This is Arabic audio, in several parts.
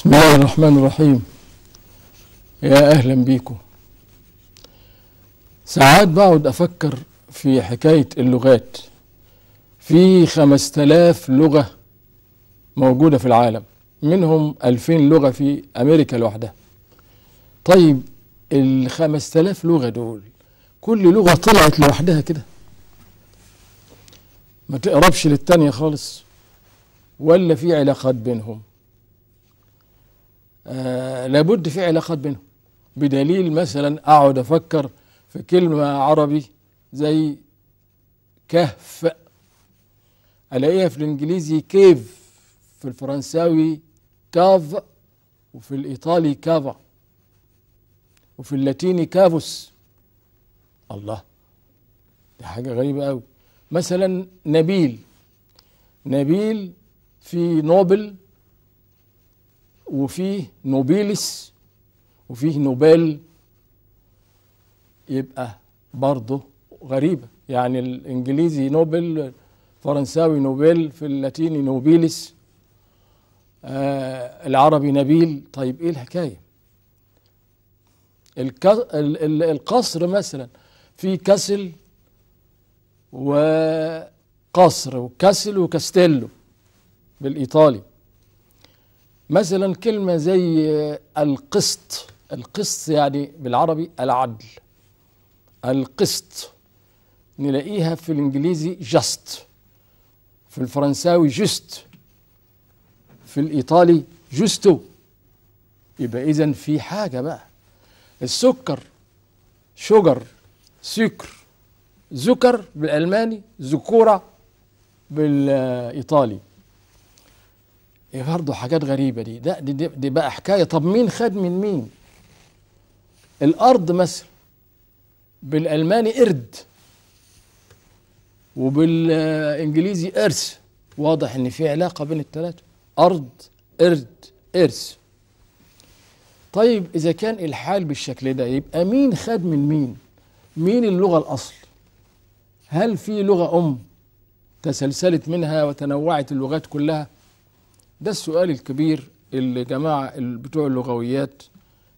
بسم الله الرحمن الرحيم يا أهلا بيكم ساعات بقعد أفكر في حكاية اللغات في خمسة آلاف لغة موجودة في العالم منهم ألفين لغة في أمريكا لوحدها طيب الخمس آلاف لغة دول كل لغة طلعت لوحدها كده ما تقربش للتانية خالص ولا في علاقات بينهم آه، لابد في علاقات بينهم بدليل مثلا اقعد افكر في كلمه عربي زي كهف الاقيها في الانجليزي كيف في الفرنساوي كاف وفي الايطالي كافا وفي اللاتيني كافوس الله دي حاجه غريبه قوي مثلا نبيل نبيل في نوبل وفيه نوبيلس وفيه نوبل يبقى برضه غريبة يعني الإنجليزي نوبل فرنساوي نوبل في اللاتيني نوبيلس آه العربي نبيل طيب إيه الحكاية القصر مثلا في كاسل وقصر وكاسل وكاستيلو بالإيطالي مثلا كلمة زي القسط القسط يعني بالعربي العدل القسط نلاقيها في الإنجليزي جاست في الفرنساوي جست في الإيطالي جستو يبقى إذا في حاجة بقى السكر شجر سكر زكر بالألماني زكورة بالإيطالي ايه برضه حاجات غريبه دي ده دي, دي, دي بقى حكايه طب مين خد من مين الارض مثلا بالالماني قرد وبالانجليزي ارث واضح ان في علاقه بين التلاتة ارض قرد ارث طيب اذا كان الحال بالشكل ده يبقى مين خد من مين مين اللغه الاصل هل في لغه ام تسلسلت منها وتنوعت اللغات كلها ده السؤال الكبير اللي جماعة بتوع اللغويات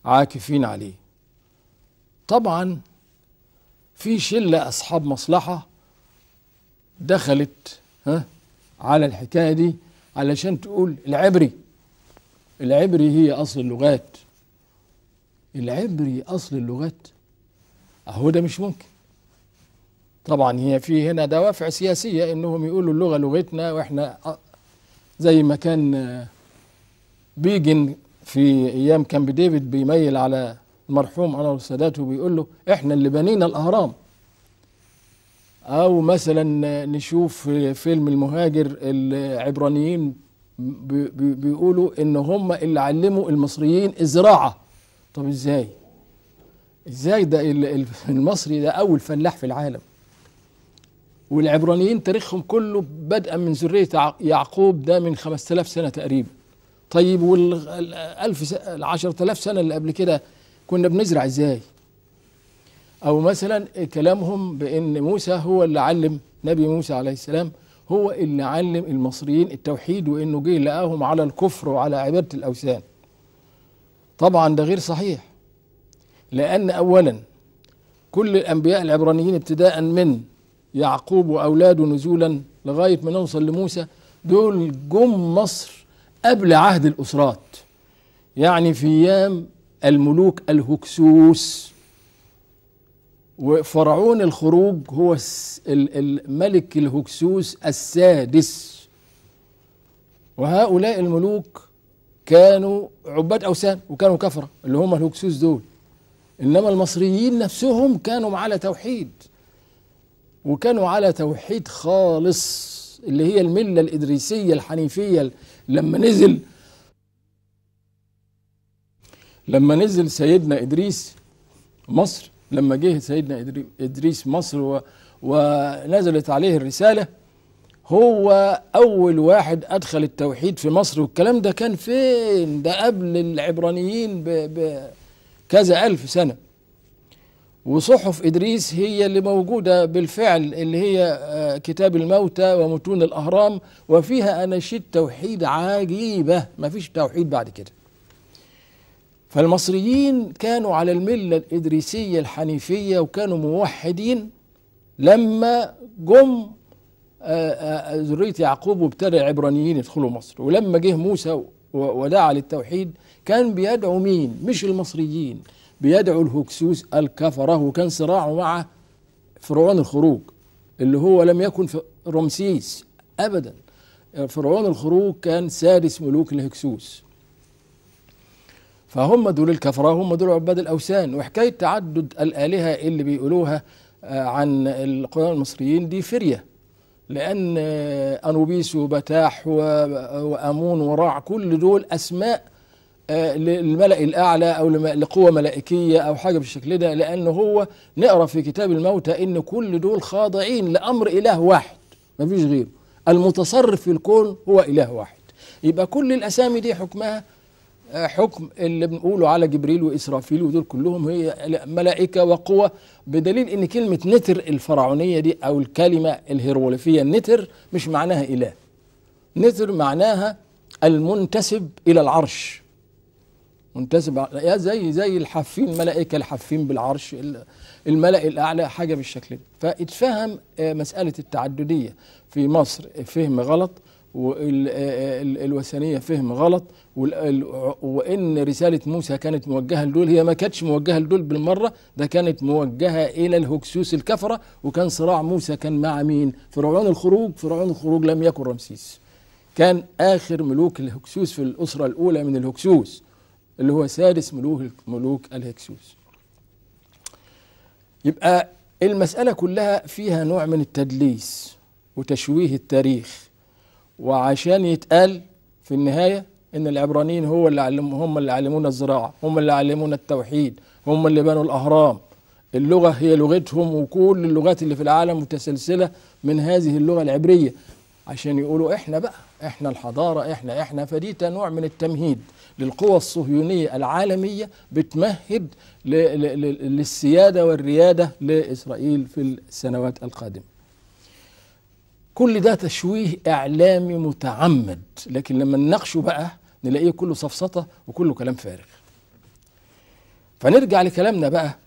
عاكفين عليه طبعا في شلة أصحاب مصلحة دخلت ها على الحكاية دي علشان تقول العبري العبري هي أصل اللغات العبري أصل اللغات أهو ده مش ممكن طبعا هي في هنا دوافع سياسية إنهم يقولوا اللغة لغتنا وإحنا زي ما كان آه، بيجن في ايام كامب ديفيد بيميل على المرحوم انور السادات وبيقول له احنا اللي بنينا الاهرام او مثلا آه، نشوف فيلم المهاجر العبرانيين بيقولوا ان هم اللي علموا المصريين الزراعه طب ازاي ازاي ده المصري ده اول فلاح في العالم والعبرانيين تاريخهم كله بدءا من ذرية يعقوب ده من 5000 سنة تقريبا طيب والألف العشرة آلاف سنة اللي قبل كده كنا بنزرع ازاي أو مثلا كلامهم بأن موسى هو اللي علم نبي موسى عليه السلام هو اللي علم المصريين التوحيد وانه جه لقاهم على الكفر وعلى عباده الاوثان طبعا ده غير صحيح لان اولا كل الانبياء العبرانيين ابتداء من يعقوب وأولاده نزولا لغاية ما نوصل لموسى دول جم مصر قبل عهد الأسرات يعني في أيام الملوك الهكسوس وفرعون الخروج هو الملك الهكسوس السادس وهؤلاء الملوك كانوا عباد أوثان وكانوا كفرة اللي هم الهكسوس دول إنما المصريين نفسهم كانوا على توحيد وكانوا على توحيد خالص اللي هي الملة الإدريسية الحنيفية لما نزل لما نزل سيدنا إدريس مصر لما جه سيدنا إدريس مصر و ونزلت عليه الرسالة هو أول واحد أدخل التوحيد في مصر والكلام ده كان فين ده قبل العبرانيين بكذا ألف سنة وصحف إدريس هي اللي موجودة بالفعل اللي هي آه، كتاب الموتى ومتون الأهرام وفيها أناشيد توحيد عجيبة ما فيش توحيد بعد كده فالمصريين كانوا على الملة الإدريسية الحنيفية وكانوا موحدين لما جم آه، آه، ذرية يعقوب وابتدى العبرانيين يدخلوا مصر ولما جه موسى ودعا للتوحيد كان بيدعو مين مش المصريين بيدعو الهكسوس الكفره وكان صراعه مع فرعون الخروج اللي هو لم يكن رمسيس ابدا فرعون الخروج كان سادس ملوك الهكسوس فهم دول الكفرة هم دول عباد الأوثان وحكاية تعدد الآلهة اللي بيقولوها آه، عن القدماء المصريين دي فرية لأن آه، أنوبيس وبتاح آه، وأمون ورع كل دول أسماء آه، للملأ الأعلى أو لقوة ملائكية أو حاجة بالشكل ده لأن هو نقرأ في كتاب الموتى إن كل دول خاضعين لأمر إله واحد ما فيش غيره المتصرف في الكون هو إله واحد يبقى كل الأسامي دي حكمها آه، حكم اللي بنقوله على جبريل وإسرافيل ودول كلهم هي ملائكة وقوة بدليل إن كلمة نتر الفرعونية دي أو الكلمة الهيروليفية نتر مش معناها إله نتر معناها المنتسب إلى العرش منتسب يا زي زي الحافين الملائكه الحافين بالعرش الملأ الاعلى حاجه بالشكل ده فاتفهم آه، مساله التعدديه في مصر آه، فهم غلط والوثنيه آه، فهم غلط وان رساله موسى كانت موجهه لدول هي ما كانتش موجهه لدول بالمره ده كانت موجهه الى الهكسوس الكفره وكان صراع موسى كان مع مين؟ فرعون الخروج فرعون الخروج لم يكن رمسيس كان اخر ملوك الهكسوس في الاسره الاولى من الهكسوس اللي هو سادس ملوك ملوك الهكسوس يبقى المسألة كلها فيها نوع من التدليس وتشويه التاريخ وعشان يتقال في النهاية إن العبرانيين هو اللي علم هم اللي علمونا الزراعة هم اللي علمونا التوحيد هم اللي بنوا الأهرام اللغة هي لغتهم وكل اللغات اللي في العالم متسلسلة من هذه اللغة العبرية عشان يقولوا إحنا بقى إحنا الحضارة إحنا إحنا فدي نوع من التمهيد للقوى الصهيونية العالمية بتمهد للسيادة والريادة لإسرائيل في السنوات القادمة كل ده تشويه إعلامي متعمد لكن لما نناقشه بقى نلاقيه كله سفسطة وكله كلام فارغ فنرجع لكلامنا بقى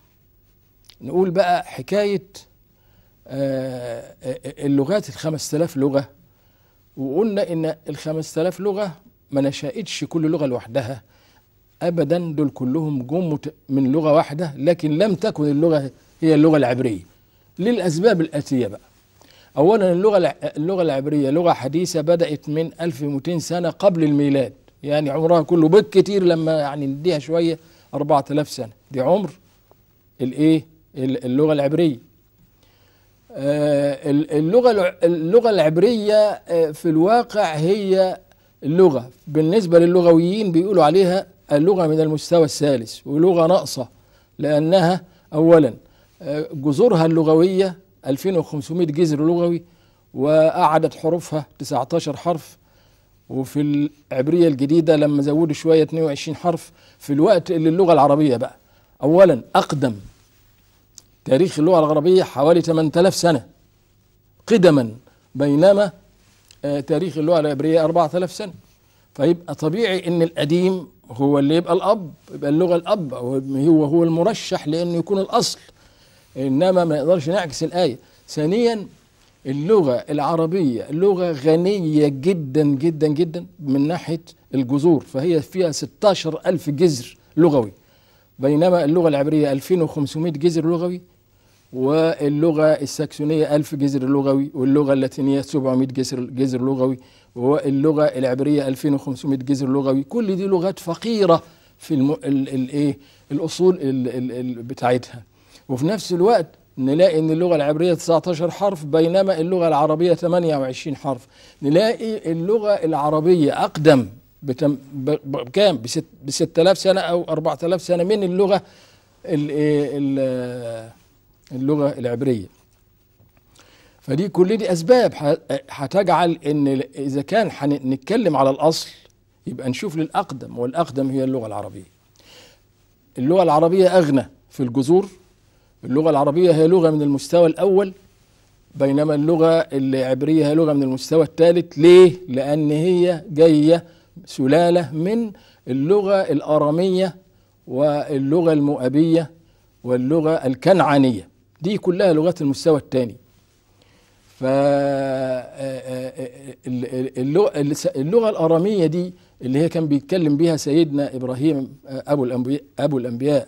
نقول بقى حكاية آه، آه، آه، اللغات الخمس تلاف لغة وقلنا إن الخمس تلاف لغة ما نشأتش كل لغة لوحدها أبدا دول كلهم جم من لغة واحدة لكن لم تكن اللغة هي اللغة العبرية للأسباب الآتية بقى أولا اللغة اللغة العبرية لغة حديثة بدأت من 1200 سنة قبل الميلاد يعني عمرها كله بالكتير لما يعني نديها شوية 4000 سنة دي عمر الايه اللغة العبرية آه، اللغة اللغة العبرية آه، في الواقع هي اللغة بالنسبة للغويين بيقولوا عليها اللغة من المستوى الثالث ولغة ناقصة لأنها أولا آه، جذورها اللغوية 2500 جذر لغوي وأعدت حروفها 19 حرف وفي العبرية الجديدة لما زودوا شوية 22 حرف في الوقت اللي اللغة العربية بقى أولا أقدم تاريخ اللغة العربية حوالي 8000 سنة قدما بينما آه، تاريخ اللغه العبريه 4000 سنه فيبقى طبيعي ان القديم هو اللي يبقى الاب يبقى اللغه الاب هو هو المرشح لانه يكون الاصل انما ما نقدرش نعكس الايه ثانيا اللغه العربيه لغه غنيه جدا جدا جدا من ناحيه الجذور فهي فيها 16000 جذر لغوي بينما اللغه العبريه 2500 جذر لغوي واللغة الساكسونية ألف جذر لغوي واللغة اللاتينية 700 جذر, جذر لغوي واللغة العبرية 2500 جذر لغوي كل دي لغات فقيرة في الم... ال... ال... إيه؟ الأصول ال... ال... ال... بتاعتها وفي نفس الوقت نلاقي ان اللغه العبريه 19 حرف بينما اللغه العربيه 28 حرف نلاقي اللغه العربيه اقدم بتم بكام ب 6000 سنه او 4000 سنه من اللغه ال إيه؟ ال اللغة العبرية فدي كل دي أسباب هتجعل إن إذا كان هنتكلم على الأصل يبقى نشوف للأقدم والأقدم هي اللغة العربية اللغة العربية أغنى في الجذور اللغة العربية هي لغة من المستوى الأول بينما اللغة العبرية هي لغة من المستوى الثالث ليه؟ لأن هي جاية سلالة من اللغة الأرامية واللغة المؤابيه واللغة الكنعانية دي كلها لغات المستوى الثاني ف آه، آه، آه، اللغه الاراميه دي اللي هي كان بيتكلم بها سيدنا ابراهيم ابو الانبياء ابو الانبياء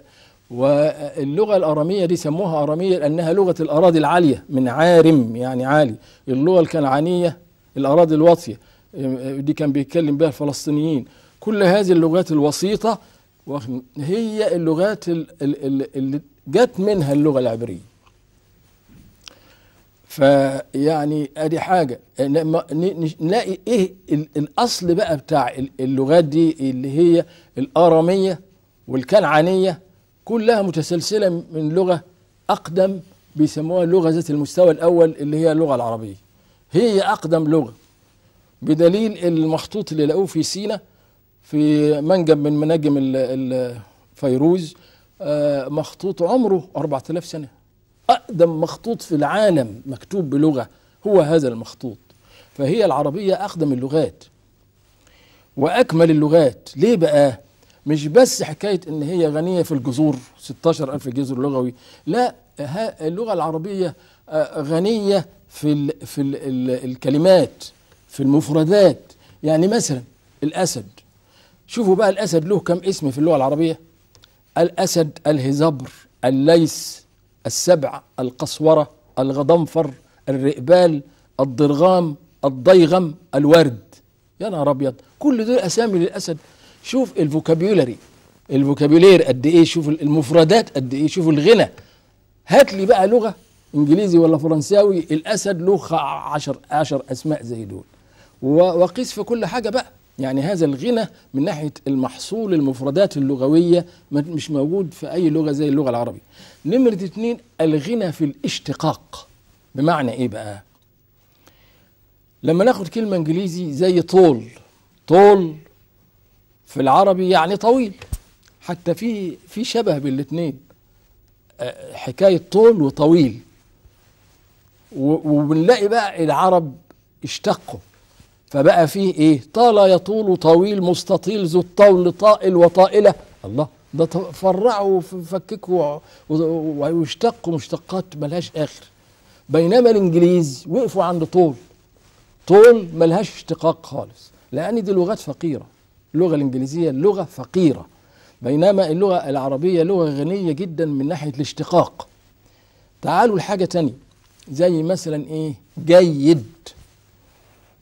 واللغه الاراميه دي سموها اراميه لانها لغه الاراضي العاليه من عارم يعني عالي اللغه الكنعانيه الاراضي الواطيه دي كان بيتكلم بها الفلسطينيين كل هذه اللغات الوسيطه هي اللغات اللي جت منها اللغه العبريه فيعني ادي حاجه نلاقي ايه الاصل بقى بتاع اللغات دي اللي هي الاراميه والكنعانيه كلها متسلسله من لغه اقدم بيسموها اللغه ذات المستوى الاول اللي هي اللغه العربيه هي اقدم لغه بدليل المخطوط اللي لقوه في سينا في منجم من مناجم الفيروز آه، مخطوط عمره 4000 سنه أقدم مخطوط في العالم مكتوب بلغة هو هذا المخطوط فهي العربية أقدم اللغات وأكمل اللغات ليه بقى مش بس حكاية إن هي غنية في الجذور 16 ألف جذر لغوي لا اللغة العربية آه، غنية في الـ في الـ الكلمات في المفردات يعني مثلا الأسد شوفوا بقى الأسد له كم اسم في اللغة العربية الأسد الهزبر الليث السبع القصورة الغضنفر الرئبال الضرغام الضيغم الورد يا نهار ابيض كل دول اسامي للاسد شوف الفوكابيولري الفوكابيولير قد ايه شوف المفردات قد ايه شوف الغنى هات لي بقى لغه انجليزي ولا فرنساوي الاسد له 10 10 اسماء زي دول وقيس في كل حاجه بقى يعني هذا الغنى من ناحية المحصول المفردات اللغوية مش موجود في أي لغة زي اللغة العربية نمرة اتنين الغنى في الاشتقاق بمعنى إيه بقى لما ناخد كلمة إنجليزي زي طول طول في العربي يعني طويل حتى في في شبه بين الاثنين آه، حكاية طول وطويل وبنلاقي بقى العرب اشتقوا فبقى فيه ايه طال يطول طويل مستطيل ذو الطول طائل وطائله الله ده فرعوا وفككوا ويشتقوا مشتقات ملهاش اخر بينما الانجليز وقفوا عند طول طول ملهاش اشتقاق خالص لان دي لغات فقيره اللغه الانجليزيه لغه فقيره بينما اللغه العربيه لغه غنيه جدا من ناحيه الاشتقاق تعالوا لحاجه تانية زي مثلا ايه جيد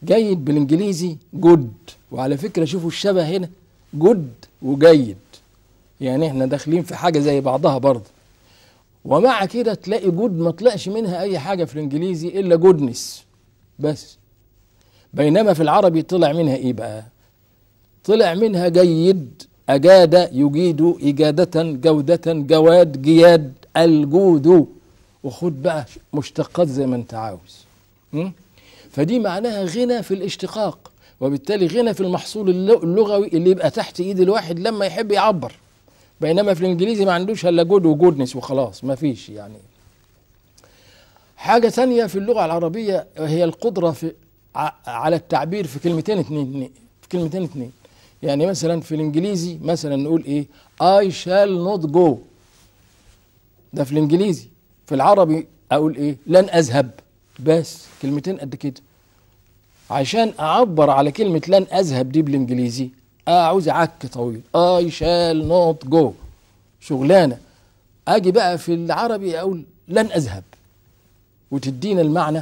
جيد بالانجليزي جود وعلى فكره شوفوا الشبه هنا جود وجيد يعني احنا داخلين في حاجه زي بعضها برضه ومع كده تلاقي جود ما طلعش منها اي حاجه في الانجليزي الا جودنس بس بينما في العربي طلع منها ايه بقى طلع منها جيد اجاد يجيد اجاده جوده جواد جياد الجود وخد بقى مشتقات زي ما انت عاوز م? فدي معناها غنى في الاشتقاق وبالتالي غنى في المحصول اللغوي اللي يبقى تحت ايد الواحد لما يحب يعبر بينما في الانجليزي ما عندوش الا جود وجودنس وخلاص ما فيش يعني حاجة ثانية في اللغة العربية هي القدرة في على التعبير في كلمتين اثنين في كلمتين اثنين يعني مثلا في الانجليزي مثلا نقول ايه اي شال نوت جو ده في الانجليزي في العربي اقول ايه لن اذهب بس كلمتين قد كده عشان اعبر على كلمه لن اذهب دي بالانجليزي عاوز عك طويل اي شال نوت جو شغلانه اجي بقى في العربي اقول لن اذهب وتدينا المعنى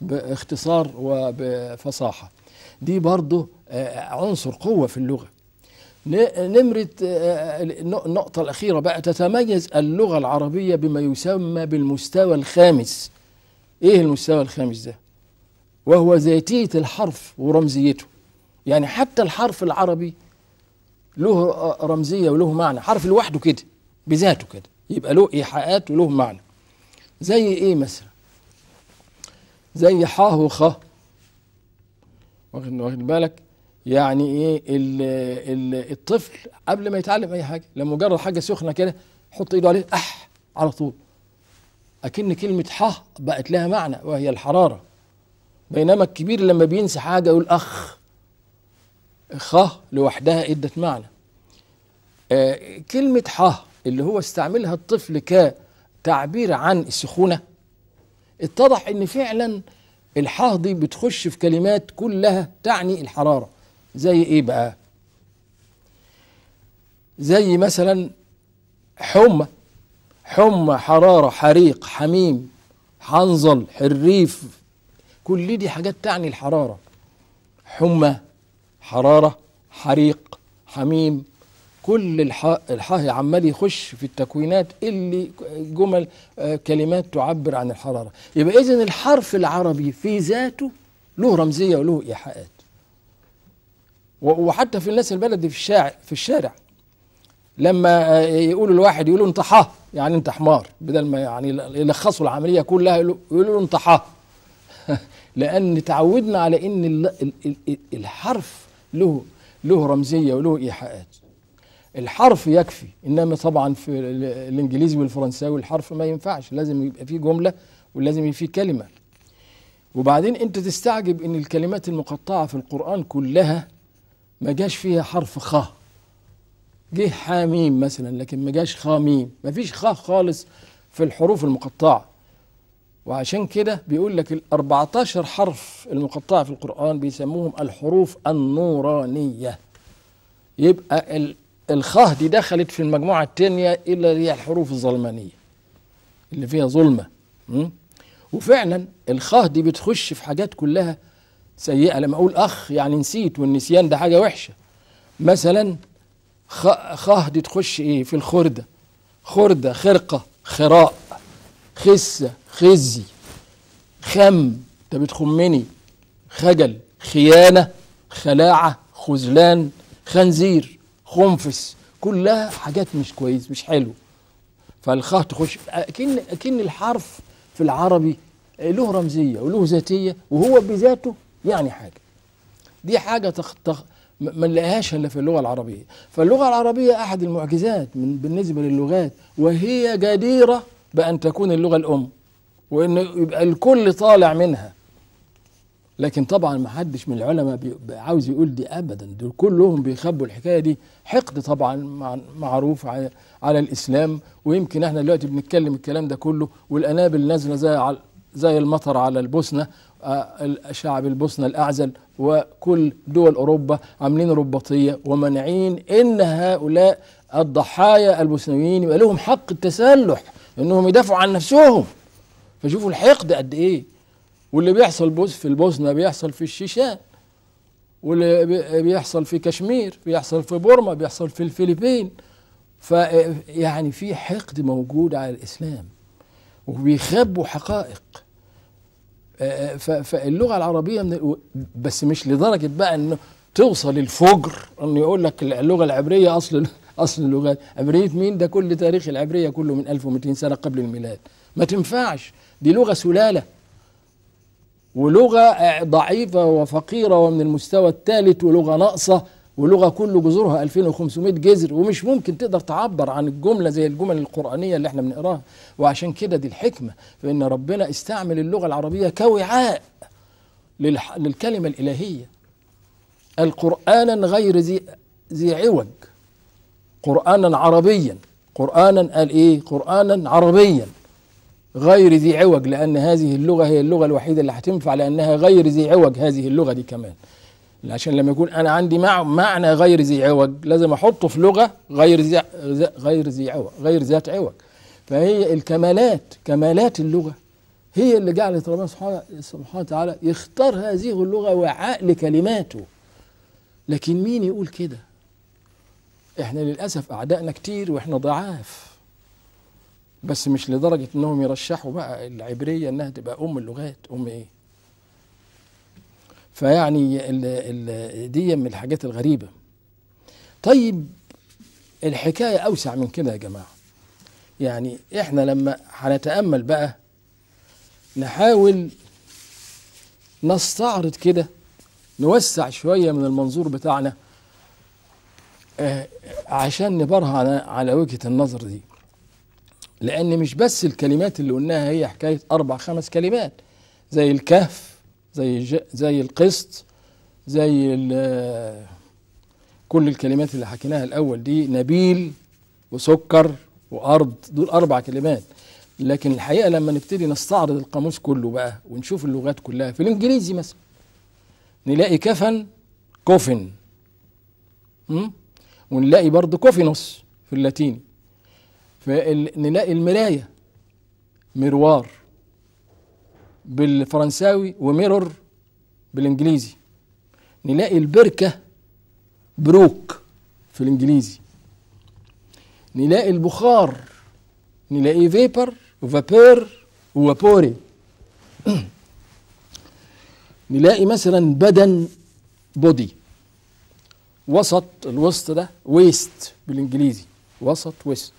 باختصار وبفصاحه دي برضه آه، عنصر قوه في اللغه نمرة آه، النقطة الأخيرة بقى تتميز اللغة العربية بما يسمى بالمستوى الخامس ايه المستوى الخامس ده وهو ذاتيه الحرف ورمزيته يعني حتى الحرف العربي له رمزيه وله معنى حرف لوحده كده بذاته كده يبقى له ايحاءات وله معنى زي ايه مثلا زي حاه وخا واخد بالك يعني ايه الطفل قبل ما يتعلم اي حاجه لما مجرد حاجه سخنه كده حط ايده عليه اح على طول أكن كلمة ح بقت لها معنى وهي الحرارة بينما الكبير لما بينسى حاجة يقول أخ خ لوحدها ادت معنى آه كلمة ح اللي هو استعملها الطفل كتعبير عن السخونة اتضح ان فعلا الحاه دي بتخش في كلمات كلها تعني الحرارة زي ايه بقى زي مثلا حمى حمى حرارة حريق حميم حنظل حريف كل دي حاجات تعني الحرارة حمى حرارة حريق حميم كل الحاه عمال يخش في التكوينات اللي جمل آه، كلمات تعبر عن الحرارة يبقى إذن الحرف العربي في ذاته له رمزية وله إيحاءات وحتى في الناس البلدي في الشارع في الشارع لما آه، يقولوا الواحد يقولوا انت حاه يعني انت حمار بدل ما يعني يلخصوا العمليه كلها يقولوا له انت حا لان تعودنا على ان الحرف له له رمزيه وله ايحاءات الحرف يكفي انما طبعا في الانجليزي والفرنساوي الحرف ما ينفعش لازم يبقى فيه جمله ولازم يبقى فيه كلمه وبعدين انت تستعجب ان الكلمات المقطعه في القران كلها ما جاش فيها حرف خ جه حاميم مثلا لكن ما جاش خاميم ما فيش خا خالص في الحروف المقطعة وعشان كده بيقول لك ال 14 حرف المقطعة في القرآن بيسموهم الحروف النورانية يبقى الخاه دي دخلت في المجموعة التانية اللي هي الحروف الظلمانية اللي فيها ظلمة وفعلا الخاه دي بتخش في حاجات كلها سيئة لما أقول أخ يعني نسيت والنسيان ده حاجة وحشة مثلا خه دي تخش ايه في الخردة خردة خرقة خراء خسة خزي خم انت بتخمني خجل خيانة خلاعة خذلان خنزير خنفس كلها حاجات مش كويس مش حلو فالخاء تخش اكن اكن الحرف في العربي آه، له رمزيه وله ذاتيه وهو بذاته يعني حاجه دي حاجه تخ... تخ... ما نلاقيهاش الا في اللغه العربيه فاللغه العربيه احد المعجزات من بالنسبه للغات وهي جديره بان تكون اللغه الام وان يبقى الكل طالع منها لكن طبعا ما حدش من العلماء عاوز يقول دي ابدا دول كلهم بيخبوا الحكايه دي حقد طبعا معروف على, على الاسلام ويمكن احنا دلوقتي بنتكلم الكلام ده كله والانابل نازله زي زي المطر على البوسنه شعب البوسنه الاعزل وكل دول اوروبا عاملين رباطيه ومانعين ان هؤلاء الضحايا البوسنيين يبقى لهم حق التسلح انهم يدافعوا عن نفسهم فشوفوا الحقد قد ايه واللي بيحصل بوس في البوسنه بيحصل في الشيشان واللي بيحصل في كشمير بيحصل في بورما بيحصل في الفلبين فيعني في حقد موجود على الاسلام وبيخبوا حقائق فاللغه العربيه من بس مش لدرجه بقى انه توصل الفجر انه يقول لك اللغه العبريه اصل اصل اللغات عبريه مين ده كل تاريخ العبريه كله من 1200 سنه قبل الميلاد ما تنفعش دي لغه سلاله ولغه ضعيفه وفقيره ومن المستوى الثالث ولغه ناقصه ولغه كل جذورها 2500 جذر ومش ممكن تقدر تعبر عن الجمله زي الجمل القرانيه اللي احنا بنقراها وعشان كده دي الحكمه فان ربنا استعمل اللغه العربيه كوعاء للكلمه الالهيه القرانا غير ذي ذي عوج قرانا عربيا قرانا قال ايه قرانا عربيا غير ذي عوج لان هذه اللغه هي اللغه الوحيده اللي هتنفع لانها غير ذي عوج هذه اللغه دي كمان عشان لما يكون انا عندي معنى غير ذي عوج لازم احطه في لغه غير ذي غير ذي عوج غير ذات عوج فهي الكمالات كمالات اللغه هي اللي جعلت ربنا سبحانه وتعالى يختار هذه اللغه وعاء لكلماته لكن مين يقول كده احنا للاسف اعدائنا كتير واحنا ضعاف بس مش لدرجه انهم يرشحوا بقى العبريه انها تبقى ام اللغات ام ايه فيعني دي من الحاجات الغريبة طيب الحكاية أوسع من كده يا جماعة يعني إحنا لما هنتأمل بقى نحاول نستعرض كده نوسع شوية من المنظور بتاعنا آه، عشان نبرهن على وجهة النظر دي لأن مش بس الكلمات اللي قلناها هي حكاية أربع خمس كلمات زي الكهف زي زي القسط زي كل الكلمات اللي حكيناها الاول دي نبيل وسكر وارض دول اربع كلمات لكن الحقيقه لما نبتدي نستعرض القاموس كله بقى ونشوف اللغات كلها في الانجليزي مثلا نلاقي كفن كوفن ونلاقي برضه كوفينوس في اللاتيني فنلاقي المرايه مروار بالفرنساوي وميرور بالانجليزي نلاقي البركه بروك في الانجليزي نلاقي البخار نلاقي فيبر وفابور ووابوري نلاقي مثلا بدن بودي وسط الوسط ده ويست بالانجليزي وسط ويست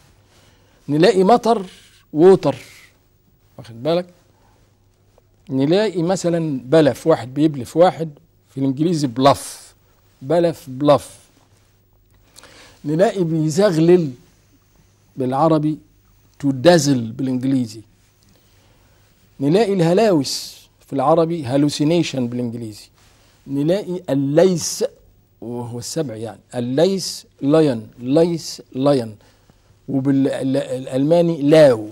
نلاقي مطر ووتر واخد بالك نلاقي مثلا بلف واحد بيبلف واحد في الانجليزي بلف بلف بلف نلاقي بيزغلل بالعربي تو دازل بالانجليزي نلاقي الهلاوس في العربي هالوسينيشن بالانجليزي نلاقي الليس وهو السبع يعني الليس لاين ليس لاين وبالالماني لاو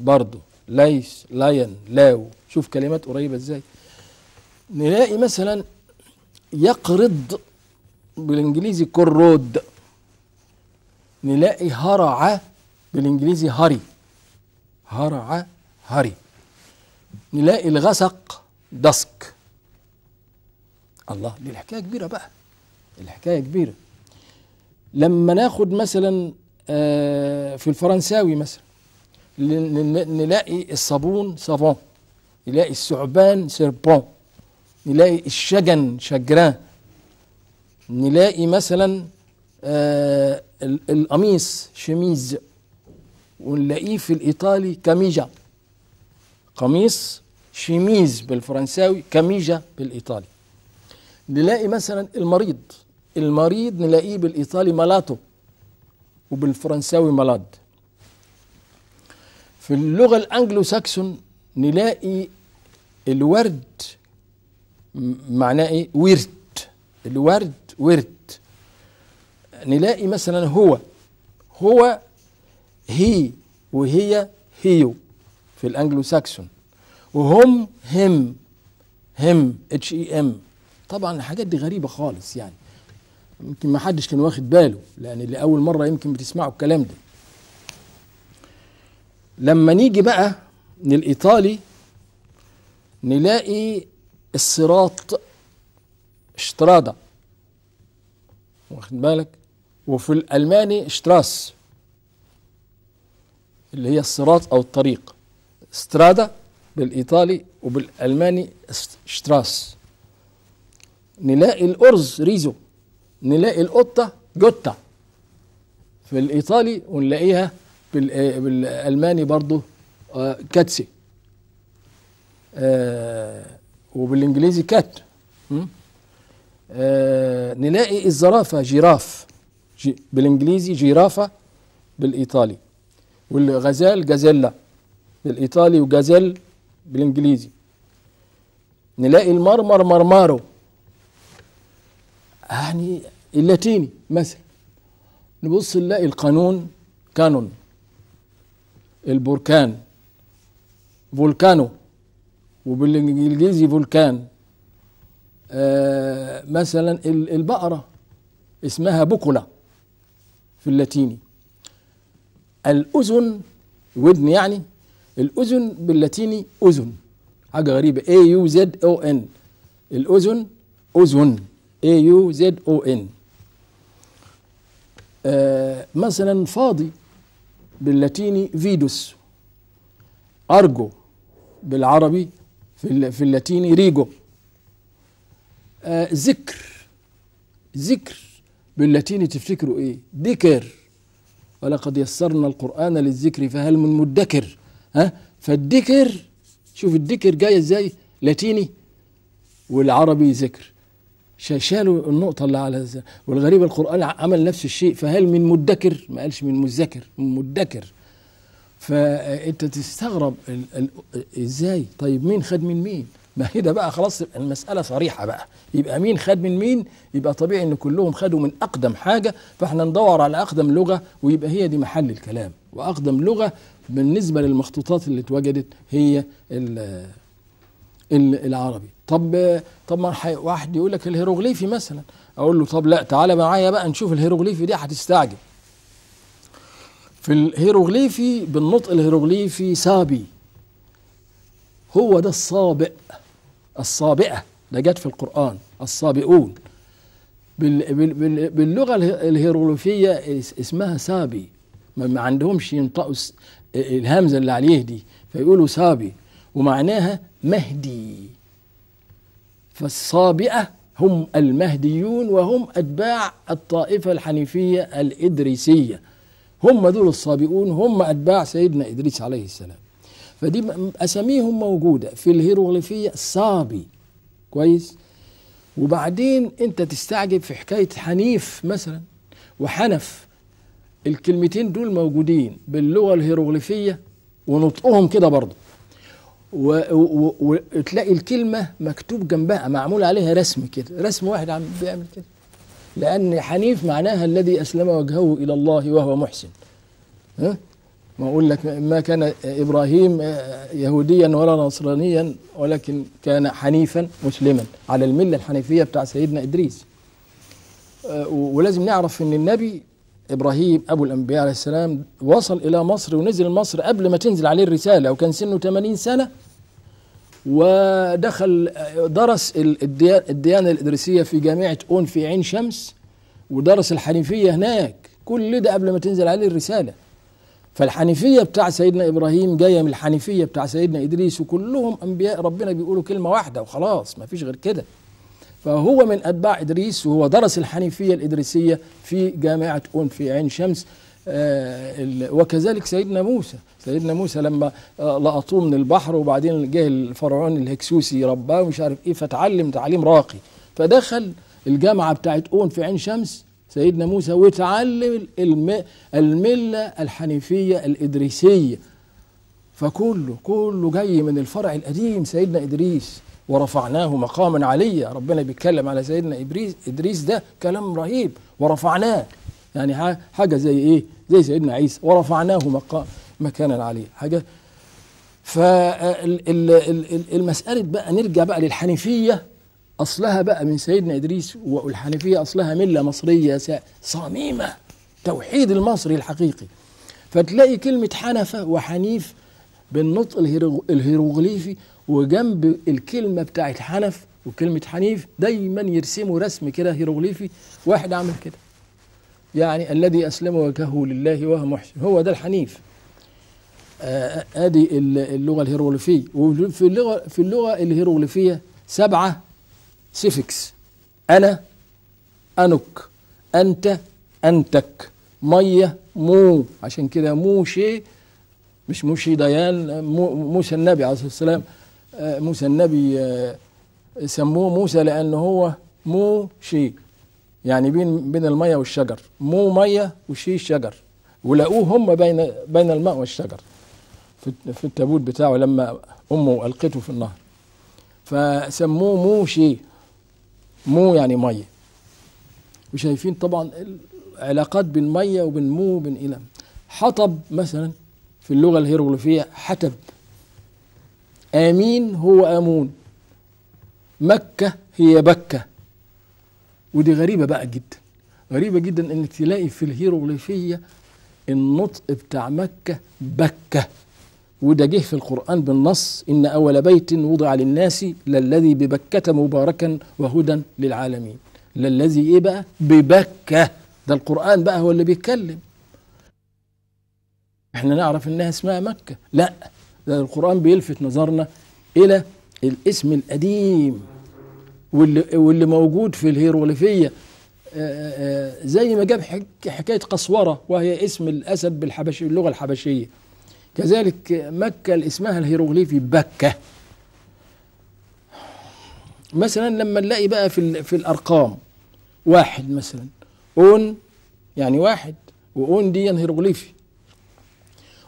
برضه ليس لاين لاو شوف كلمات قريبة ازاي نلاقي مثلا يقرض بالانجليزي كرود نلاقي هرع بالانجليزي هري هرع هري نلاقي الغسق دسك الله دي الحكايه كبيره بقى الحكايه كبيره لما ناخد مثلا آه، في الفرنساوي مثلا نلاقي الصابون صابون يلاقي الثعبان سيربون نلاقي الشجن شجران نلاقي مثلا آه القميص شميز ونلاقيه في الايطالي كاميجا قميص شميز بالفرنساوي كاميجا بالايطالي نلاقي مثلا المريض المريض نلاقيه بالايطالي مالاتو وبالفرنساوي مالاد في اللغه الانجلو ساكسون نلاقي الورد معناه ايه ورد الورد ورد نلاقي مثلا هو هو هي وهي هيو في الانجلو ساكسون وهم هم هم اتش اي ام طبعا الحاجات دي غريبه خالص يعني يمكن ما حدش كان واخد باله لان اللي اول مره يمكن بتسمعوا الكلام ده لما نيجي بقى للايطالي نلاقي الصراط اشترادا واخد بالك وفي الألماني شتراس اللي هي الصراط أو الطريق سترادا بالإيطالي وبالألماني شتراس نلاقي الأرز ريزو نلاقي القطة جوتا في الإيطالي ونلاقيها بالألماني برضو آه، كاتسي آه، وبالانجليزي كات آه، نلاقي الزرافه جراف جي بالانجليزي جرافه بالايطالي والغزال جازيلا بالايطالي وجازيل بالانجليزي نلاقي المرمر مرمارو يعني اللاتيني مثلا نبص نلاقي القانون كانون البركان فولكانو وبالانجليزي فولكان آه مثلا البقرة اسمها بوكولا في اللاتيني الأذن ودن يعني الأذن باللاتيني أذن حاجة غريبة اي يو زد او ان الأذن أذن اي يو زد او ان آه مثلا فاضي باللاتيني فيدوس أرجو بالعربي في في اللاتيني ريجو آه، ذكر ذكر باللاتيني تفتكروا ايه ذكر ولقد يسرنا القرآن للذكر فهل من مدكر ها فالذكر شوف الذكر جاي ازاي لاتيني والعربي ذكر شالوا النقطة اللي على والغريب القرآن عمل نفس الشيء فهل من مدكر ما قالش من مذكر من مدكر فانت تستغرب ازاي طيب مين خد من مين ما ده بقى خلاص المسألة صريحة بقى يبقى مين خد من مين يبقى طبيعي ان كلهم خدوا من اقدم حاجة فاحنا ندور على اقدم لغة ويبقى هي دي محل الكلام واقدم لغة بالنسبة للمخطوطات اللي اتوجدت هي الـ العربي طب طب ما واحد يقول لك الهيروغليفي مثلا اقول له طب لا تعالى معايا بقى نشوف الهيروغليفي دي هتستعجب في الهيروغليفي بالنطق الهيروغليفي سابي هو ده الصابئ الصابئة ده جت في القرآن الصابئون باللغة الهيروغليفية اسمها سابي ما عندهمش ينطقوا الهمزة اللي عليه دي فيقولوا سابي ومعناها مهدي فالصابئة هم المهديون وهم أتباع الطائفة الحنيفية الإدريسية هم دول الصابئون هم أتباع سيدنا إدريس عليه السلام فدي أساميهم موجودة في الهيروغليفية صابي كويس وبعدين أنت تستعجب في حكاية حنيف مثلا وحنف الكلمتين دول موجودين باللغة الهيروغليفية ونطقهم كده برضه وتلاقي الكلمة مكتوب جنبها معمول عليها رسم كده رسم واحد عم بيعمل كده لأن حنيف معناها الذي أسلم وجهه إلى الله وهو محسن ها؟ ما أقول لك ما كان إبراهيم آه، يهوديا ولا نصرانيا ولكن كان حنيفا مسلما على الملة الحنيفية بتاع سيدنا إدريس آه، ولازم نعرف أن النبي إبراهيم أبو الأنبياء عليه السلام وصل إلى مصر ونزل مصر قبل ما تنزل عليه الرسالة وكان سنه 80 سنة ودخل درس الديانة الإدريسية في جامعة أون في عين شمس ودرس الحنيفية هناك كل ده قبل ما تنزل عليه الرسالة فالحنيفية بتاع سيدنا إبراهيم جاية من الحنيفية بتاع سيدنا إدريس وكلهم أنبياء ربنا بيقولوا كلمة واحدة وخلاص ما فيش غير كده فهو من أتباع إدريس وهو درس الحنيفية الإدريسية في جامعة أون في عين شمس آه، وكذلك سيدنا موسى سيدنا موسى لما آه، لقطوه من البحر وبعدين جه الفرعون الهكسوسي رباه ومش عارف ايه فتعلم تعليم راقي فدخل الجامعه بتاعت اون في عين شمس سيدنا موسى وتعلم المله الحنيفيه الادريسيه فكله كله جاي من الفرع القديم سيدنا ادريس ورفعناه مقاما عليا ربنا بيتكلم على سيدنا ادريس ادريس ده كلام رهيب ورفعناه يعني حاجه زي ايه زي سيدنا عيسى ورفعناه مقام مكانا عليه حاجة فالمسألة بقى نرجع بقى للحنيفية أصلها بقى من سيدنا إدريس والحنيفية أصلها ملة مصرية صميمة توحيد المصري الحقيقي فتلاقي كلمة حنفة وحنيف بالنطق الهيروغليفي وجنب الكلمة بتاعت حنف وكلمة حنيف دايما يرسموا رسم كده هيروغليفي واحد عامل كده يعني الذي أسلم وجهه لله وهو محسن هو ده الحنيف آه، ادي اللغه الهيروغليفيه وفي اللغه في اللغه الهيروغليفيه سبعه سيفكس انا انك انت انتك ميه مو عشان كده موشي مش موشي ديان مو موسى النبي عليه الصلاه والسلام آه، موسى النبي آه، سموه موسى لان هو مو شيء يعني بين بين الميه والشجر مو ميه وشي شجر ولقوه هم بين بين الماء والشجر في التابوت بتاعه لما امه القته في النهر فسموه موشي مو يعني ميه وشايفين طبعا العلاقات بين ميه وبين مو وبين الى حطب مثلا في اللغه الهيروغليفيه حتب امين هو امون مكه هي بكه ودي غريبة بقى جدا غريبة جدا انك تلاقي في الهيروغليفية النطق بتاع مكة بكة وده جه في القرآن بالنص إن أول بيت وضع للناس للذي ببكة مباركا وهدى للعالمين للذي إيه بقى ببكة ده القرآن بقى هو اللي بيتكلم احنا نعرف انها اسمها مكة لا ده القرآن بيلفت نظرنا الى الاسم القديم واللي, واللي موجود في الهيروغليفيه آه، آه، آه، زي ما جاب حكايه قسوره وهي اسم الاسد بالحبشي باللغه الحبشيه كذلك مكه اسمها الهيروغليفي بكه مثلا لما نلاقي بقى في في الارقام واحد مثلا اون يعني واحد واون دي هيروغليفي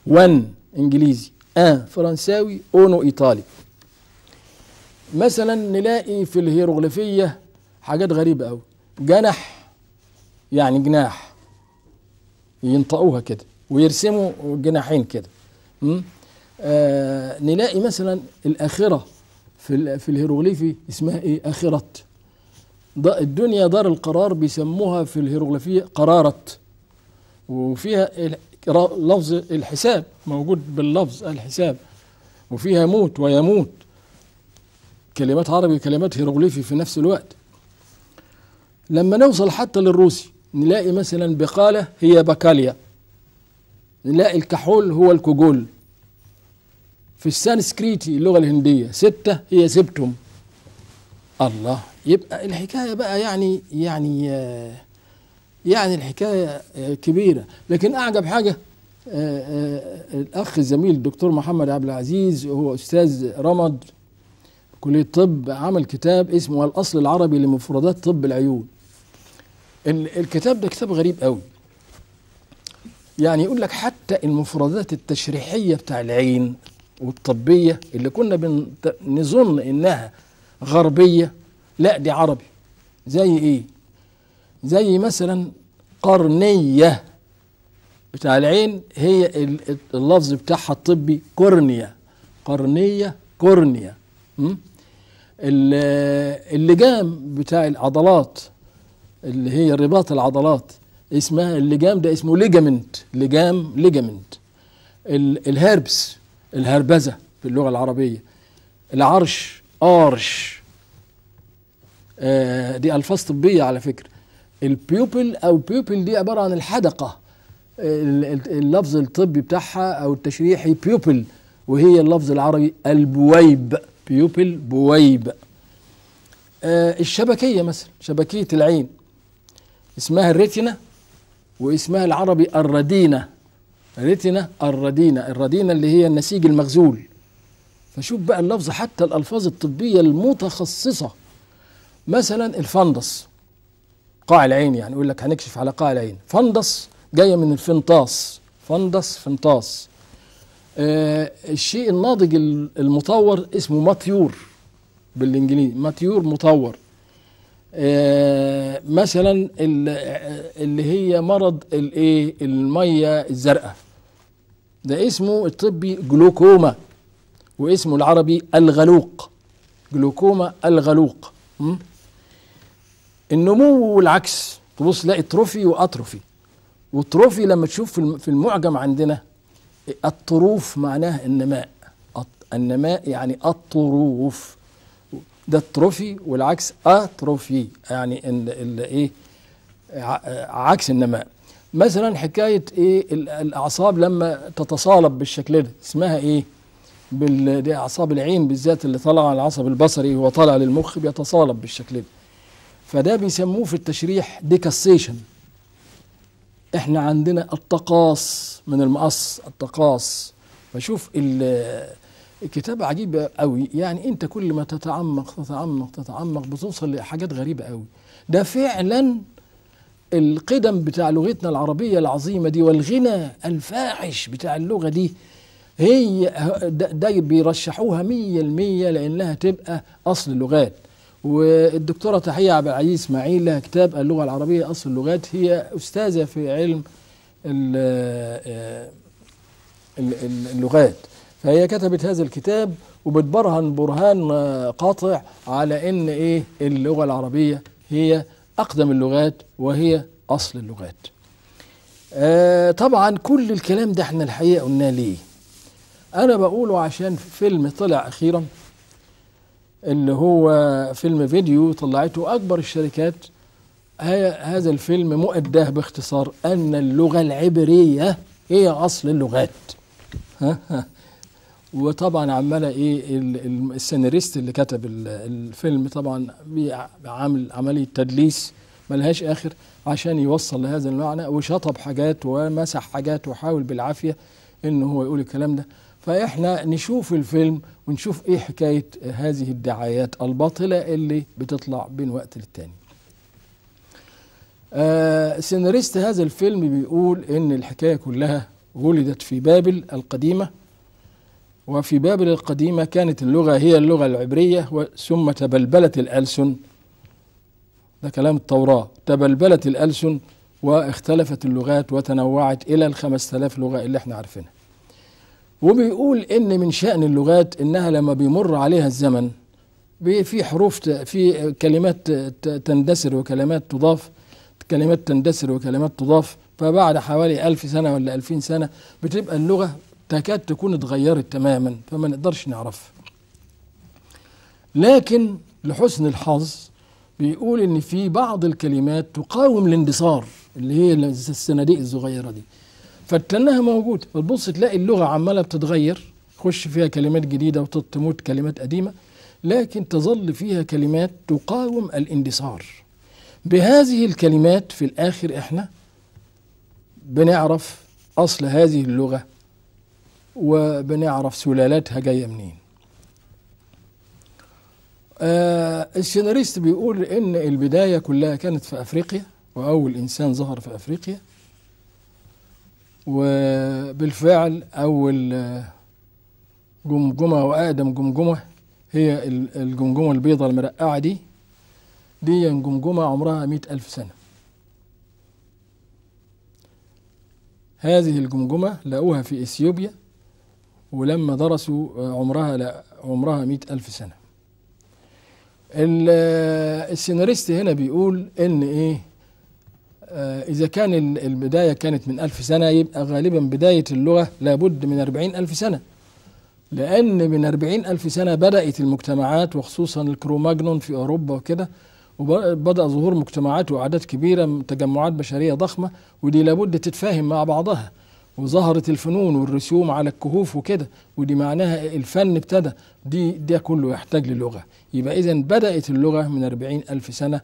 ون انجليزي ان فرنساوي اونو ايطالي مثلا نلاقي في الهيروغليفية حاجات غريبة أوي جنح يعني جناح ينطقوها كده ويرسموا جناحين كده آه نلاقي مثلا الآخرة في في الهيروغليفي اسمها إيه آخرة الدنيا دار القرار بيسموها في الهيروغليفية قرارة وفيها لفظ الحساب موجود باللفظ الحساب وفيها موت ويموت كلمات عربي وكلمات هيروغليفي في نفس الوقت لما نوصل حتى للروسي نلاقي مثلا بقالة هي بكاليا نلاقي الكحول هو الكوجول في السانسكريتي اللغة الهندية ستة هي سبتم الله يبقى الحكاية بقى يعني يعني آه، يعني الحكاية آه، كبيرة لكن أعجب حاجة آه، الأخ الزميل الدكتور محمد عبد العزيز هو أستاذ رمد كلية طب عمل كتاب اسمه الأصل العربي لمفردات طب العيون الكتاب ده كتاب غريب قوي يعني يقول لك حتى المفردات التشريحية بتاع العين والطبية اللي كنا بنظن نظن إنها غربية لا دي عربي زي إيه زي مثلا قرنية بتاع العين هي اللفظ بتاعها الطبي كورنيا قرنية كورنيا اللجام بتاع العضلات اللي هي رباط العضلات اسمها اللجام ده اسمه ليجامنت لجام ليجامنت الهربس الهربزه في اللغه العربيه العرش ارش آه دي الفاظ طبيه على فكره البيوبل او بيوبل دي عباره عن الحدقه اللفظ الطبي بتاعها او التشريحي بيوبل وهي اللفظ العربي البويب بيوبل بويب آه الشبكية مثلا شبكية العين اسمها الريتنا واسمها العربي الردينة ريتنا الردينة الردينة اللي هي النسيج المغزول فشوف بقى اللفظ حتى الألفاظ الطبية المتخصصة مثلا الفندس قاع العين يعني يقول لك هنكشف على قاع العين فندس جاية من الفنطاس فندس فنطاس آه، الشيء الناضج المطور اسمه ماتيور بالانجليزي ماتيور مطور آه، مثلا آه، اللي هي مرض الايه الميه الزرقاء ده اسمه الطبي جلوكوما واسمه العربي الغلوق جلوكوما الغلوق النمو والعكس تبص تلاقي تروفي واتروفي وتروفي لما تشوف في المعجم عندنا الطروف معناه النماء النماء يعني الطروف ده التروفي والعكس اتروفي يعني ال ال ايه عكس النماء مثلا حكايه ايه الاعصاب لما تتصالب بالشكل ده اسمها ايه بال دي اعصاب العين بالذات اللي طالعه على العصب البصري وهو طالع للمخ بيتصالب بالشكل ده فده بيسموه في التشريح ديكاسيشن احنا عندنا التقاص من المقص التقاص فشوف الكتابة عجيبة قوي يعني انت كل ما تتعمق تتعمق تتعمق بتوصل لحاجات غريبة قوي ده فعلا القدم بتاع لغتنا العربية العظيمة دي والغنى الفاحش بتاع اللغة دي هي ده بيرشحوها مية المية لأنها تبقى أصل اللغات والدكتورة تحية عبد العزيز إسماعيل لها كتاب اللغة العربية أصل اللغات هي أستاذة في علم آه، اللغات فهي كتبت هذا الكتاب وبتبرهن برهان قاطع على ان ايه اللغه العربيه هي اقدم اللغات وهي اصل اللغات. آه طبعا كل الكلام ده احنا الحقيقه قلناه ليه؟ انا بقوله عشان فيلم طلع اخيرا اللي هو فيلم فيديو طلعته اكبر الشركات هذا الفيلم مؤداه باختصار أن اللغة العبرية هي أصل اللغات وطبعا عمالة إيه السيناريست اللي كتب الفيلم طبعا عامل عملية تدليس ملهاش آخر عشان يوصل لهذا المعنى وشطب حاجات ومسح حاجات وحاول بالعافية إن هو يقول الكلام ده فإحنا نشوف الفيلم ونشوف إيه حكاية هذه الدعايات الباطلة اللي بتطلع بين وقت للتاني آه سيناريست هذا الفيلم بيقول ان الحكايه كلها ولدت في بابل القديمه وفي بابل القديمه كانت اللغه هي اللغه العبريه ثم تبلبلت الالسن ده كلام التوراه تبلبلت الالسن واختلفت اللغات وتنوعت الى ال 5000 لغه اللي احنا عارفينها وبيقول ان من شان اللغات انها لما بيمر عليها الزمن في حروف في كلمات تندثر وكلمات تضاف كلمات تندثر وكلمات تضاف فبعد حوالي ألف سنة ولا ألفين سنة بتبقى اللغة تكاد تكون اتغيرت تماما فما نقدرش نعرفها لكن لحسن الحظ بيقول ان في بعض الكلمات تقاوم الاندثار اللي هي الصناديق الصغيره دي فتلاقيها موجوده فتبص تلاقي اللغه عماله بتتغير تخش فيها كلمات جديده وتموت كلمات قديمه لكن تظل فيها كلمات تقاوم الاندثار بهذه الكلمات في الآخر إحنا بنعرف أصل هذه اللغة وبنعرف سلالتها جاية منين آه السيناريست بيقول إن البداية كلها كانت في أفريقيا وأول إنسان ظهر في أفريقيا وبالفعل أول آه، جمجمة وأقدم جمجمة هي الجمجمة البيضة المرقعة دي دي جمجمة عمرها مئة ألف سنة هذه الجمجمة لقوها في إثيوبيا ولما درسوا عمرها لا عمرها مئة ألف سنة السيناريست هنا بيقول إن إيه آه، إذا كان البداية كانت من ألف سنة يبقى غالبا بداية اللغة لابد من أربعين ألف سنة لأن من أربعين ألف سنة بدأت المجتمعات وخصوصا الكروماجنون في أوروبا وكده وبدأ ظهور مجتمعات وأعداد كبيرة تجمعات بشرية ضخمة ودي لابد تتفاهم مع بعضها وظهرت الفنون والرسوم على الكهوف وكده ودي معناها الفن ابتدى دي ده كله يحتاج للغة يبقى إذا بدأت اللغة من 40 ألف سنة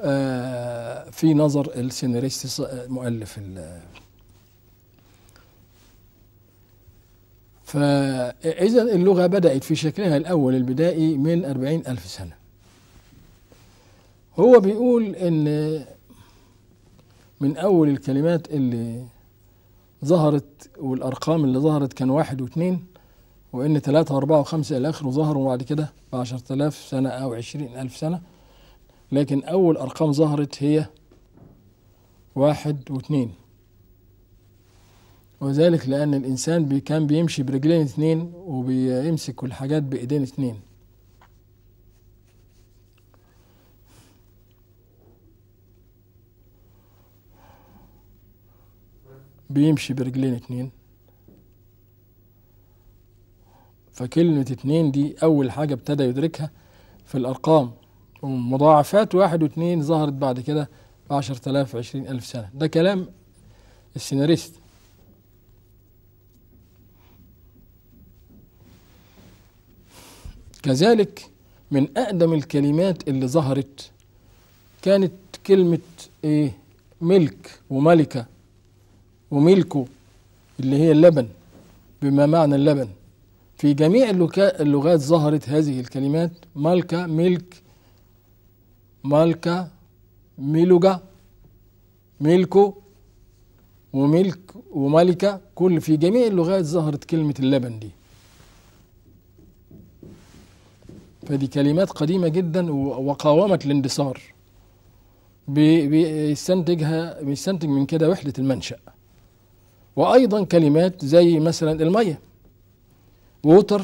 آه، في نظر السيناريست آه، مؤلف فإذا اللغة بدأت في شكلها الأول البدائي من 40 ألف سنة هو بيقول ان من اول الكلمات اللي ظهرت والارقام اللي ظهرت كان واحد واثنين وان ثلاثة واربعة وخمسة الى اخره ظهروا بعد كده بعشرة الاف سنة او عشرين الف سنة لكن اول ارقام ظهرت هي واحد واثنين وذلك لان الانسان كان بيمشي برجلين اثنين وبيمسك الحاجات بايدين اثنين بيمشي برجلين اتنين فكلمة اتنين دي أول حاجة ابتدى يدركها في الأرقام ومضاعفات واحد واتنين ظهرت بعد كده عشر تلاف عشرين ألف سنة ده كلام السيناريست كذلك من أقدم الكلمات اللي ظهرت كانت كلمة إيه ملك وملكة وملكه اللي هي اللبن بما معنى اللبن في جميع اللغات ظهرت هذه الكلمات مالكة ملك مالكة ميلوجا ملكه وملك وملكة كل في جميع اللغات ظهرت كلمة اللبن دي فدي كلمات قديمة جدا وقاومت الاندثار بيستنتجها بيستنتج من كده وحدة المنشأ وايضا كلمات زي مثلا الميه ووتر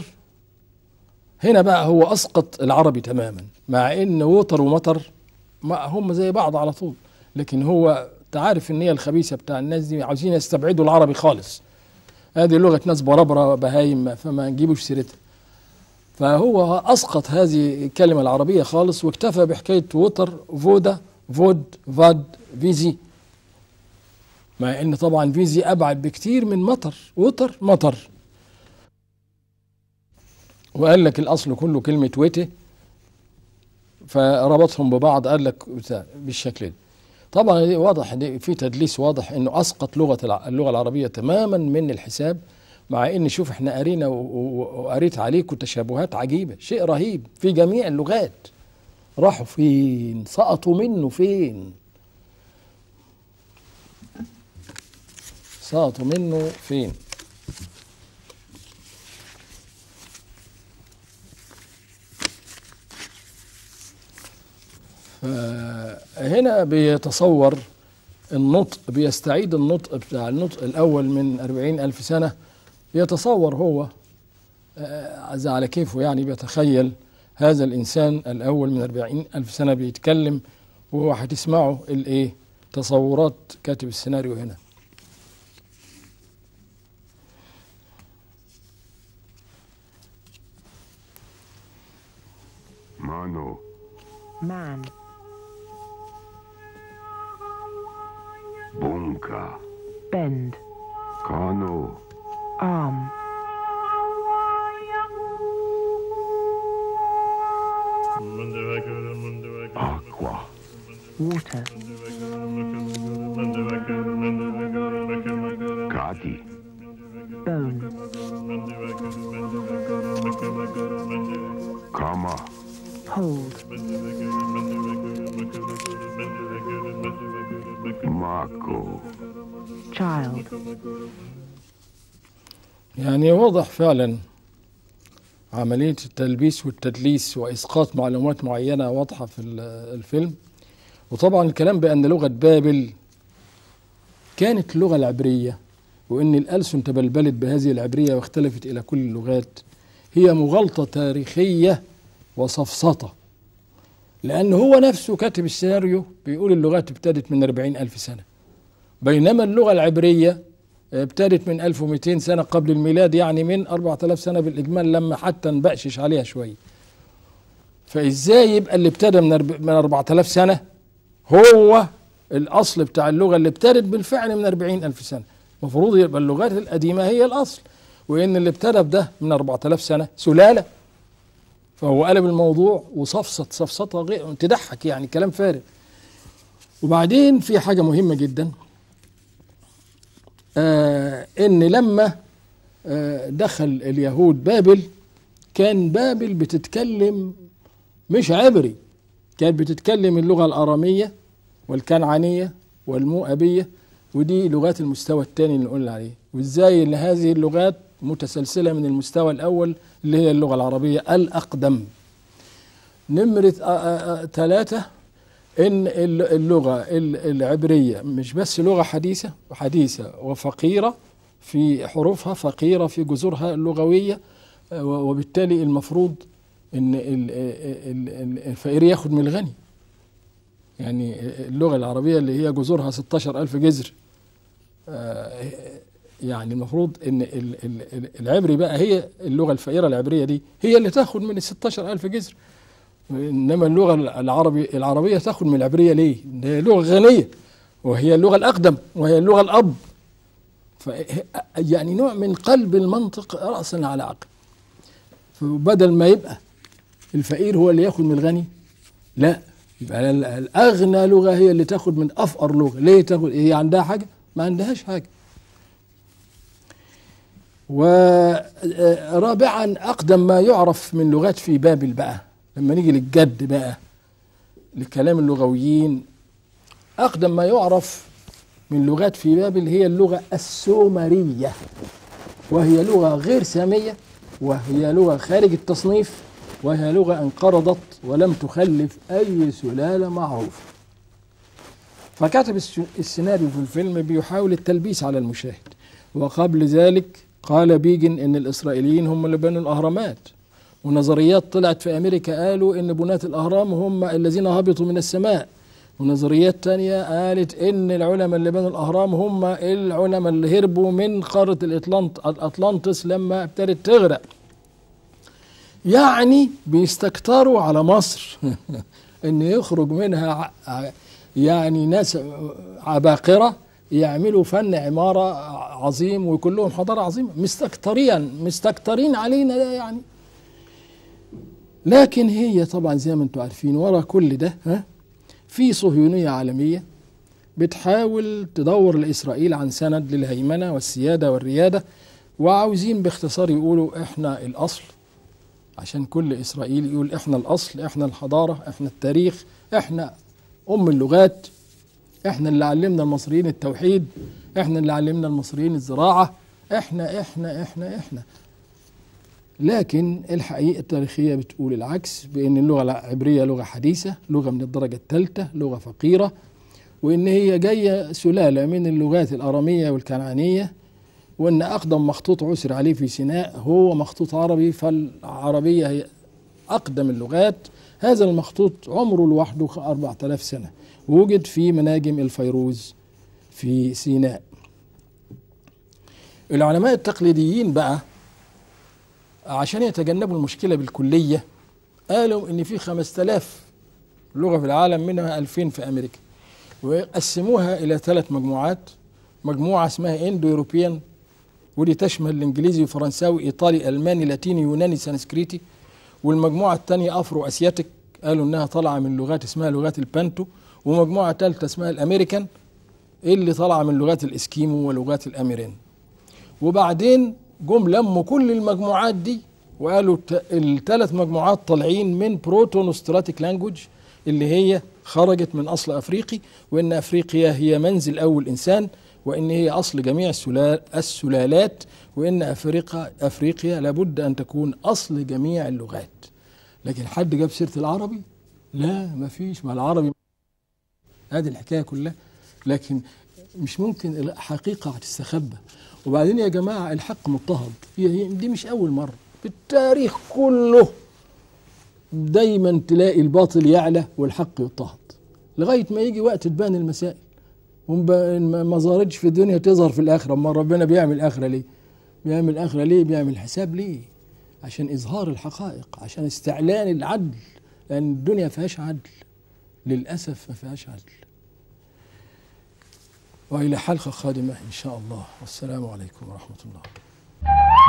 هنا بقى هو اسقط العربي تماما مع ان ووتر ومطر ما هم زي بعض على طول لكن هو تعرف النيه الخبيثه بتاع الناس دي عاوزين يستبعدوا العربي خالص هذه لغه ناس بربره بهايم فما نجيبوش سيرتها فهو اسقط هذه الكلمه العربيه خالص واكتفى بحكايه ووتر فودا فود فاد فيزي مع ان طبعا فيزي ابعد بكتير من مطر وتر مطر وقال لك الاصل كله كلمه ويتي فربطهم ببعض قال لك بالشكل ده طبعا واضح في تدليس واضح انه اسقط لغه اللغه العربيه تماما من الحساب مع ان شوف احنا قرينا وقريت عليكم تشابهات عجيبه شيء رهيب في جميع اللغات راحوا فين سقطوا منه فين ساطوا منه فين فهنا بيتصور النطق بيستعيد النطق بتاع النطق الأول من أربعين ألف سنة بيتصور هو آه، على كيفه يعني بيتخيل هذا الإنسان الأول من أربعين ألف سنة بيتكلم وهو هتسمعه الإيه تصورات كاتب السيناريو هنا Mano. Man. Bunka. Bend. Kano. Arm. Aqua. Water. Kadi. Bone. Kama. hold. Marco. Child. يعني واضح فعلا عملية التلبيس والتدليس وإسقاط معلومات معينة واضحة في الفيلم وطبعا الكلام بأن لغة بابل كانت اللغة العبرية وأن الألسن تبلبلت بهذه العبرية واختلفت إلى كل اللغات هي مغالطة تاريخية وسفسطة لأن هو نفسه كاتب السيناريو بيقول اللغات ابتدت من 40 ألف سنة بينما اللغة العبرية ابتدت من 1200 سنة قبل الميلاد يعني من 4000 سنة بالإجمال لما حتى نبقشش عليها شوية فإزاي يبقى اللي ابتدى من 4000 سنة هو الأصل بتاع اللغة اللي ابتدت بالفعل من 40000 سنة المفروض يبقى اللغات القديمة هي الأصل وإن اللي ابتدى بده من 4000 سنة سلالة فهو قلب الموضوع وصفصت صفصتها غير تضحك يعني كلام فارغ وبعدين في حاجه مهمه جدا آه ان لما آه دخل اليهود بابل كان بابل بتتكلم مش عبري كانت بتتكلم اللغه الاراميه والكنعانيه والمؤبيه ودي لغات المستوى الثاني اللي نقول عليه وازاي ان هذه اللغات متسلسله من المستوى الاول اللي هي اللغة العربية الأقدم نمرة آه، آه، آه، ثلاثة إن اللغة العبرية مش بس لغة حديثة حديثة وفقيرة في حروفها فقيرة في جذورها اللغوية وبالتالي المفروض إن الفقير ياخد من الغني يعني اللغة العربية اللي هي جذورها 16 ألف جذر يعني المفروض ان العبري بقى هي اللغه الفقيره العبريه دي هي اللي تاخد من ال 16000 جزر انما اللغه العربي العربيه تاخد من العبريه ليه؟ هي لغه غنيه وهي اللغه الاقدم وهي اللغه الاب ف يعني نوع من قلب المنطق راسا على عقب فبدل ما يبقى الفقير هو اللي ياخد من الغني لا يبقى الاغنى لغه هي اللي تاخد من افقر لغه ليه تاخد هي عندها حاجه ما عندهاش حاجه ورابعا أقدم ما يعرف من لغات في بابل بقى لما نيجي للجد بقى لكلام اللغويين أقدم ما يعرف من لغات في بابل هي اللغة السومرية وهي لغة غير سامية وهي لغة خارج التصنيف وهي لغة انقرضت ولم تخلف أي سلالة معروفة فكاتب السيناريو في الفيلم بيحاول التلبيس على المشاهد وقبل ذلك قال بيجن ان الاسرائيليين هم اللي بنوا الاهرامات ونظريات طلعت في امريكا قالوا ان بناة الاهرام هم الذين هبطوا من السماء ونظريات تانية قالت ان العلماء اللي بنوا الاهرام هم العلماء اللي هربوا من قارة الأطلنط الاطلنطس لما ابتدت تغرق يعني بيستكتروا على مصر ان يخرج منها يعني ناس عباقرة يعملوا فن عمارة عظيم ويكون لهم حضارة عظيمة مستكتريا مستكترين علينا ده يعني لكن هي طبعا زي ما انتم عارفين ورا كل ده ها في صهيونية عالمية بتحاول تدور لإسرائيل عن سند للهيمنة والسيادة والريادة وعاوزين باختصار يقولوا احنا الأصل عشان كل إسرائيل يقول احنا الأصل احنا الحضارة احنا التاريخ احنا أم اللغات احنا اللي علمنا المصريين التوحيد احنا اللي علمنا المصريين الزراعه احنا احنا احنا احنا لكن الحقيقه التاريخيه بتقول العكس بان اللغه العبريه لغه حديثه لغه من الدرجه الثالثه لغه فقيره وان هي جايه سلاله من اللغات الاراميه والكنعانيه وان اقدم مخطوط عسر عليه في سيناء هو مخطوط عربي فالعربيه هي اقدم اللغات هذا المخطوط عمره لوحده 4000 سنه وجد في مناجم الفيروز في سيناء العلماء التقليديين بقى عشان يتجنبوا المشكلة بالكلية قالوا إن في 5000 لغة في العالم منها 2000 في أمريكا وقسموها إلى ثلاث مجموعات مجموعة اسمها إندو يوروبيان ودي تشمل الإنجليزي وفرنساوي إيطالي ألماني لاتيني يوناني سانسكريتي والمجموعة الثانية أفرو أسياتيك قالوا إنها طالعة من لغات اسمها لغات البانتو ومجموعه ثالثه اسمها الامريكان اللي طالعه من لغات الاسكيمو ولغات الاميرين وبعدين جم لموا كل المجموعات دي وقالوا الثلاث مجموعات طالعين من بروتونوستراتيك لانجوج اللي هي خرجت من اصل افريقي وان افريقيا هي منزل اول انسان وان هي اصل جميع السلالات وان افريقيا افريقيا لابد ان تكون اصل جميع اللغات لكن حد جاب سيره العربي لا مفيش ما العربي هذه الحكايه كلها لكن مش ممكن حقيقه هتستخبى وبعدين يا جماعه الحق مضطهد دي مش اول مره في التاريخ كله دايما تلاقي الباطل يعلى والحق يضطهد لغايه ما يجي وقت تبان المسائل وما ظهرتش في الدنيا تظهر في الاخره اما ربنا بيعمل اخره ليه بيعمل اخره ليه بيعمل حساب ليه عشان اظهار الحقائق عشان استعلان العدل لان الدنيا ما فيهاش عدل للاسف ما فيهاش عدل وإلى حلقة قادمة إن شاء الله والسلام عليكم ورحمة الله